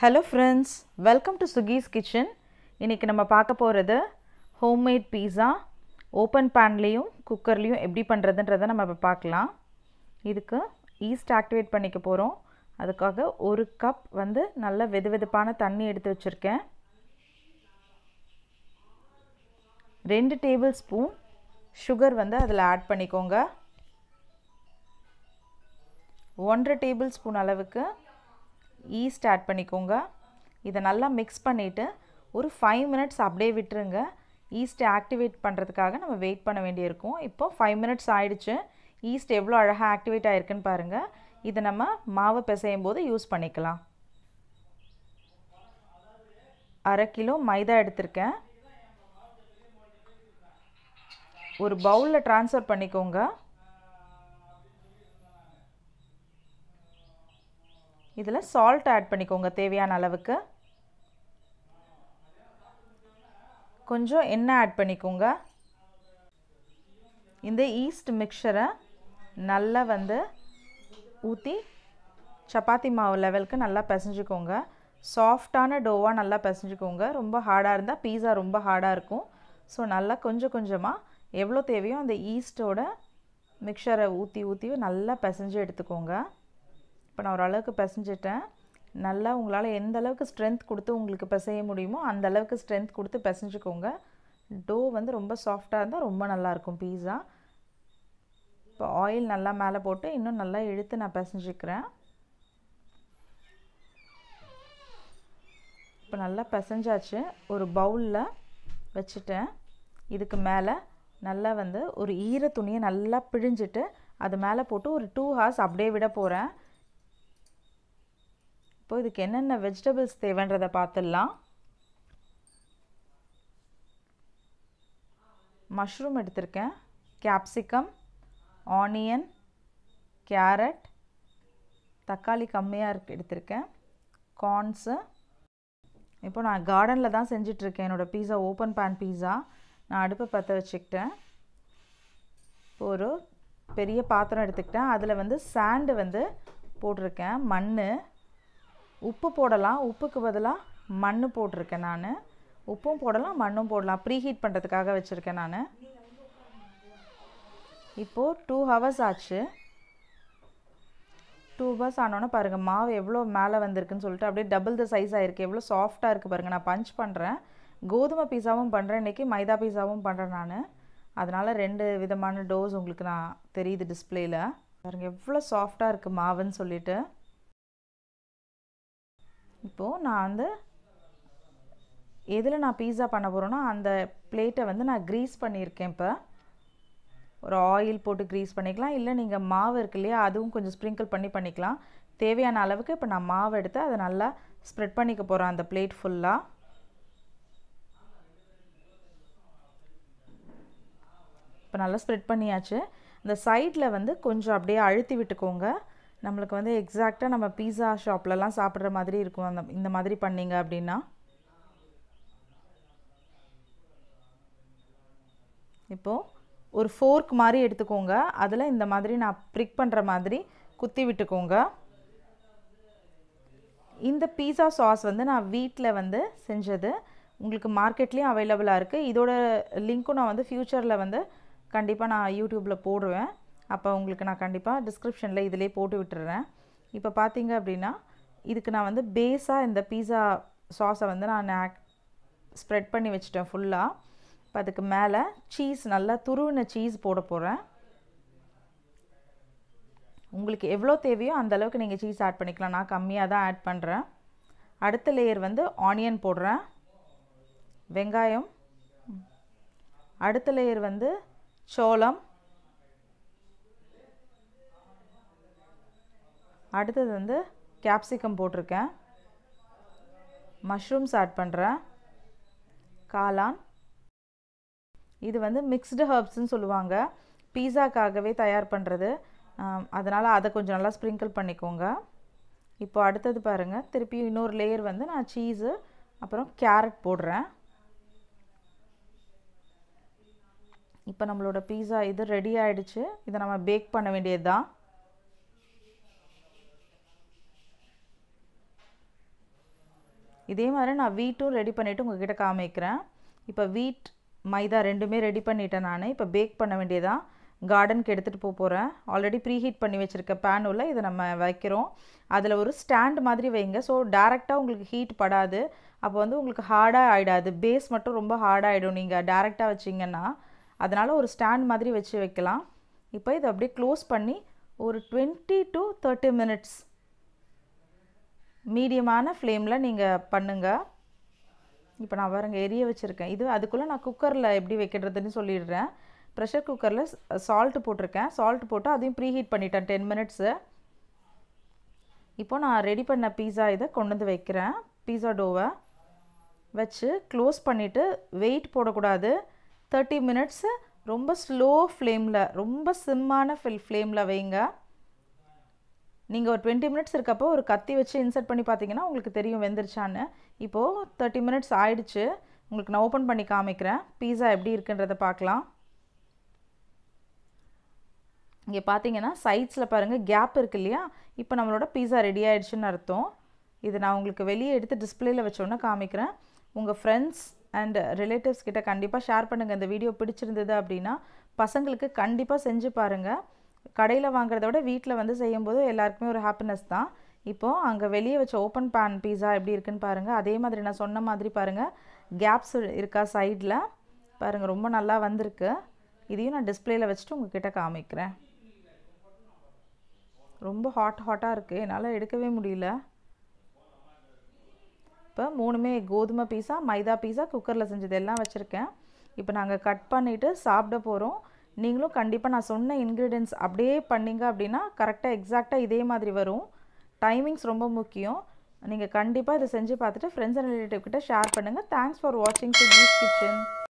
hello friends welcome to Suki's kitchen இன்றைக்கி நம்ம பார்க்க போகிறது ஹோம்மேட் பீஸா ஓப்பன் பேன்லேயும் குக்கர்லேயும் எப்படி பண்ணுறதுன்றத நம்ம இப்போ பார்க்கலாம் இதுக்கு ஈஸ்ட் ஆக்டிவேட் பண்ணிக்க போகிறோம் அதுக்காக ஒரு கப் வந்து நல்ல வெது வெதுப்பான தண்ணி எடுத்து வச்சுருக்கேன் ரெண்டு டேபிள் ஸ்பூன் சுகர் வந்து அதில் ஆட் பண்ணிக்கோங்க ஒன்றரை டேபிள் ஸ்பூன் அளவுக்கு ஈஸ்ட் e ஆட் பண்ணிக்கோங்க இதை நல்லா மிக்ஸ் பண்ணிவிட்டு ஒரு ஃபைவ் மினிட்ஸ் அப்படியே விட்டுருங்க ஈஸ்ட்டை ஆக்டிவேட் பண்ணுறதுக்காக நம்ம வெயிட் பண்ண வேண்டியிருக்கும் இப்போ ஃபைவ் மினிட்ஸ் ஆகிடுச்சு ஈஸ்ட் எவ்வளோ அழகாக ஆக்டிவேட் ஆகிருக்குன்னு பாருங்கள் இதை நம்ம மாவு பிசையும் போது யூஸ் பண்ணிக்கலாம் அரை கிலோ மைதா எடுத்திருக்கேன் ஒரு பவுலில் ட்ரான்ஸ்ஃபர் பண்ணிக்கோங்க இதில் சால்ட் ஆட் பண்ணிக்கோங்க தேவையான அளவுக்கு கொஞ்சம் எண்ணெய் ஆட் பண்ணிக்கோங்க இந்த ஈஸ்ட் மிக்சரை நல்லா வந்து ஊற்றி சப்பாத்தி மாவு லெவலுக்கு நல்லா பிசைஞ்சிக்கோங்க சாஃப்டான டோவாக நல்லா பிசைஞ்சுக்கோங்க ரொம்ப ஹார்டாக இருந்தால் பீஸா ரொம்ப ஹார்டாக இருக்கும் ஸோ நல்லா கொஞ்சம் கொஞ்சமாக எவ்வளோ தேவையோ அந்த ஈஸ்ட்டோட மிக்சரை ஊற்றி ஊற்றி நல்லா பிசைஞ்சு எடுத்துக்கோங்க இப்போ நான் ஓரளவுக்கு பிசைஞ்சிட்டேன் நல்லா உங்களால் எந்த அளவுக்கு ஸ்ட்ரென்த் கொடுத்து உங்களுக்கு பிசைய முடியுமோ அந்த அளவுக்கு ஸ்ட்ரென்த் கொடுத்து பிசைஞ்சுக்கோங்க டோ வந்து ரொம்ப சாஃப்டாக இருந்தால் ரொம்ப நல்லாயிருக்கும் பீஸா இப்போ ஆயில் நல்லா மேலே போட்டு இன்னும் நல்லா இழுத்து நான் பிசைஞ்சிக்கிறேன் இப்போ நல்லா பிசைஞ்சாச்சு ஒரு பவுலில் வச்சுட்டேன் இதுக்கு மேலே நல்லா வந்து ஒரு ஈர துணியை நல்லா பிழிஞ்சிட்டு அது மேலே போட்டு ஒரு டூ ஹார்ஸ் அப்படியே விட போகிறேன் இப்போ இதுக்கு என்னென்ன வெஜிடபிள்ஸ் தேவைன்றதை பார்த்துடலாம் மஷ்ரூம் எடுத்திருக்கேன் கேப்சிகம் ஆனியன் கேரட் தக்காளி கம்மியாக இருக்கு எடுத்திருக்கேன் கார்ன்ஸு இப்போ நான் கார்டனில் தான் செஞ்சிட்ருக்கேன் என்னோடய பீஸா ஓப்பன் பேன் பீஸா நான் அடுப்பை பற்ற வச்சுக்கிட்டேன் ஒரு பெரிய பாத்திரம் எடுத்துக்கிட்டேன் அதில் வந்து சாண்டு வந்து போட்டிருக்கேன் மண் உப்பு போடலாம் உப்புக்கு பதிலாக மண் போட்டிருக்கேன் நான் உப்பும் போடலாம் மண்ணும் போடலாம் ப்ரீ ஹீட் பண்ணுறதுக்காக வச்சுருக்கேன் நான் இப்போது டூ ஹவர்ஸ் ஆச்சு டூ ஹவர்ஸ் ஆனோன்னே பாருங்கள் மாவு எவ்வளோ மேலே வந்திருக்குன்னு சொல்லிட்டு அப்படியே டபுள் த சைஸ் ஆகிருக்கு எவ்வளோ சாஃப்டாக இருக்குது பாருங்கள் நான் பஞ்ச் பண்ணுறேன் கோதுமை பீஸாவும் பண்ணுறேன் இன்றைக்கி மைதா பீஸாவும் பண்ணுறேன் நான் அதனால் ரெண்டு விதமான டோஸ் உங்களுக்கு நான் தெரியுது டிஸ்பிளேயில் பாருங்கள் எவ்வளோ சாஃப்டாக இருக்குது மாவுன்னு சொல்லிவிட்டு இப்போது நான் வந்து எதில் நான் பீஸா பண்ண போகிறேன்னா அந்த பிளேட்டை வந்து நான் க்ரீஸ் பண்ணியிருக்கேன் இப்போ ஒரு ஆயில் போட்டு க்ரீஸ் பண்ணிக்கலாம் இல்லை நீங்கள் மாவு இருக்கு இல்லையா அதுவும் கொஞ்சம் ஸ்ப்ரிங்கிள் பண்ணி பண்ணிக்கலாம் தேவையான அளவுக்கு இப்போ நான் மாவு எடுத்து அதை நல்லா ஸ்ப்ரெட் பண்ணிக்க போகிறேன் அந்த பிளேட் ஃபுல்லாக இப்போ நல்லா ஸ்ப்ரெட் பண்ணியாச்சு இந்த சைடில் வந்து கொஞ்சம் அப்படியே அழுத்தி விட்டுக்கோங்க நம்மளுக்கு வந்து எக்ஸாக்டாக நம்ம பீஸா ஷாப்லலாம் சாப்பிட்ற மாதிரி இருக்கும் அந்த இந்த மாதிரி பண்ணிங்க அப்படின்னா இப்போது ஒரு ஃபோர்க் மாதிரி எடுத்துக்கோங்க அதில் இந்த மாதிரி நான் ப்ரிக் பண்ணுற மாதிரி குத்தி விட்டுக்கோங்க இந்த பீஸா சாஸ் வந்து நான் வீட்டில் வந்து செஞ்சது உங்களுக்கு மார்க்கெட்லேயும் அவைலபிளாக இருக்குது இதோட லிங்க்கும் நான் வந்து ஃப்யூச்சரில் வந்து கண்டிப்பாக நான் யூடியூப்பில் போடுவேன் அப்போ உங்களுக்கு நான் கண்டிப்பாக டிஸ்கிரிப்ஷனில் இதிலே போட்டு விட்டுறேன் இப்போ பார்த்தீங்க அப்படின்னா இதுக்கு நான் வந்து பேஸாக இந்த பீஸா சாஸை வந்து நான் ஸ்ப்ரெட் பண்ணி வச்சுட்டேன் ஃபுல்லாக இப்போ அதுக்கு மேலே சீஸ் நல்லா துருவின சீஸ் போட போகிறேன் உங்களுக்கு எவ்வளோ தேவையோ அந்தளவுக்கு நீங்கள் சீஸ் ஆட் பண்ணிக்கலாம் நான் கம்மியாக தான் ஆட் பண்ணுறேன் அடுத்த லேயர் வந்து ஆனியன் போடுறேன் வெங்காயம் அடுத்த லேயர் வந்து சோளம் அடுத்தது வந்து கேப்சிகம் போட்டிருக்கேன் மஷ்ரூம்ஸ் ஆட் பண்ணுறேன் காளான் இது வந்து மிக்ஸ்டு ஹர்ப்ஸ்ன்னு சொல்லுவாங்க பீஸாக்காகவே தயார் பண்ணுறது அதனால் அதை கொஞ்சம் நல்லா ஸ்ப்ரிங்கிள் பண்ணிக்கோங்க இப்போ அடுத்தது பாருங்கள் திருப்பி இன்னொரு லேயர் வந்து நான் சீஸு அப்புறம் கேரட் போடுறேன் இப்போ நம்மளோட பீஸா இது ரெடி ஆகிடுச்சு இதை நம்ம பேக் பண்ண வேண்டியது தான் இதே மாதிரி நான் வீட்டும் ரெடி பண்ணிவிட்டு உங்ககிட்ட காமிக்கிறேன் இப்போ வீட் மைதா ரெண்டுமே ரெடி பண்ணிட்டேன் நான் இப்போ பேக் பண்ண வேண்டியதான் கார்டனுக்கு எடுத்துகிட்டு போக போகிறேன் ஆல்ரெடி ப்ரீஹீட் பண்ணி வச்சுருக்க பேன் உள்ள இதை நம்ம வைக்கிறோம் அதில் ஒரு ஸ்டாண்ட் மாதிரி வைங்க ஸோ டேரெக்டாக உங்களுக்கு ஹீட் படாது அப்போ வந்து உங்களுக்கு ஹார்டாக ஆகிடாது பேஸ் மட்டும் ரொம்ப ஹார்டாகிடும் நீங்கள் டேரெக்டாக வச்சிங்கன்னா அதனால் ஒரு ஸ்டாண்ட் மாதிரி வச்சு வைக்கலாம் இப்போ இதை அப்படியே க்ளோஸ் பண்ணி ஒரு டுவெண்ட்டி டு தேர்ட்டி மினிட்ஸ் மீடியமான ஃப்ளேமில் நீங்கள் பண்ணுங்கள் இப்போ நான் வரங்க எரிய வச்சுருக்கேன் இது அதுக்குள்ளே நான் குக்கரில் எப்படி வைக்கிறதுன்னு சொல்லிடுறேன் ப்ரெஷர் குக்கரில் சால்ட்டு போட்டிருக்கேன் சால்ட் போட்டு அதையும் ப்ரீஹீட் பண்ணிட்டேன் டென் மினிட்ஸு இப்போ நான் ரெடி பண்ண பீஸா இதை கொண்டு வந்து வைக்கிறேன் பீஸா டோவை வச்சு க்ளோஸ் பண்ணிவிட்டு வெயிட் போடக்கூடாது தேர்ட்டி மினிட்ஸு ரொம்ப ஸ்லோ ஃப்ளேமில் ரொம்ப சிம்மான ஃபில் ஃப்ளேமில் வைங்க நீங்கள் ஒரு டுவெண்ட்டி மினிட்ஸ் இருக்கப்போ ஒரு கத்தி வச்சு இன்சர்ட் பண்ணி பார்த்தீங்கன்னா உங்களுக்கு தெரியும் வெந்துருச்சான்னு இப்போது தேர்ட்டி மினிட்ஸ் ஆயிடுச்சு உங்களுக்கு நான் ஓப்பன் பண்ணி காமிக்கிறேன் பீஸா எப்படி இருக்குன்றதை பார்க்கலாம் இங்கே பார்த்தீங்கன்னா சைட்ஸில் பாருங்கள் கேப் இருக்குது இல்லையா இப்போ நம்மளோட பீஸா ரெடி ஆகிடுச்சுன்னு அர்த்தம் இது நான் உங்களுக்கு வெளியே எடுத்து டிஸ்பிளேயில் வச்சோன்னே காமிக்கிறேன் உங்கள் ஃப்ரெண்ட்ஸ் அண்ட் ரிலேட்டிவ்ஸ் கிட்ட கண்டிப்பாக ஷேர் பண்ணுங்கள் இந்த வீடியோ பிடிச்சிருந்தது அப்படின்னா பசங்களுக்கு கண்டிப்பாக செஞ்சு பாருங்கள் கடையில் வாங்குறத விட வீட்டில் வந்து செய்யும்போது எல்லாருக்குமே ஒரு ஹாப்பினஸ் தான் இப்போது அங்கே வெளியே வச்சு ஓப்பன் பேன் பீஸா எப்படி இருக்குன்னு பாருங்கள் அதே மாதிரி நான் சொன்ன மாதிரி பாருங்கள் கேப்ஸ் இருக்கா சைடில் பாருங்கள் ரொம்ப நல்லா வந்திருக்கு இதையும் நான் டிஸ்பிளேயில் வச்சுட்டு உங்ககிட்ட காமிக்கிறேன் ரொம்ப ஹாட் ஹாட்டாக இருக்குது என்னால் எடுக்கவே முடியல இப்போ மூணுமே கோதுமை பீஸா மைதா பீஸா குக்கரில் செஞ்சது எல்லாம் வச்சுருக்கேன் இப்போ நாங்கள் கட் பண்ணிவிட்டு சாப்பிட போகிறோம் நீங்களும் கண்டிப்பாக நான் சொன்ன இன்க்ரீடியன்ஸ் அப்படியே பண்ணிங்க அப்படின்னா கரெக்டாக எக்ஸாக்டாக இதே மாதிரி வரும் டைமிங்ஸ் ரொம்ப முக்கியம் நீங்கள் கண்டிப்பாக இதை செஞ்சு பார்த்துட்டு ஃப்ரெண்ட்ஸ் அண்ட் ரிலேட்டிவ் கிட்ட ஷேர் பண்ணுங்கள் தேங்க்ஸ் ஃபார் வாட்சிங் டு நியூஸ் கிச்சன்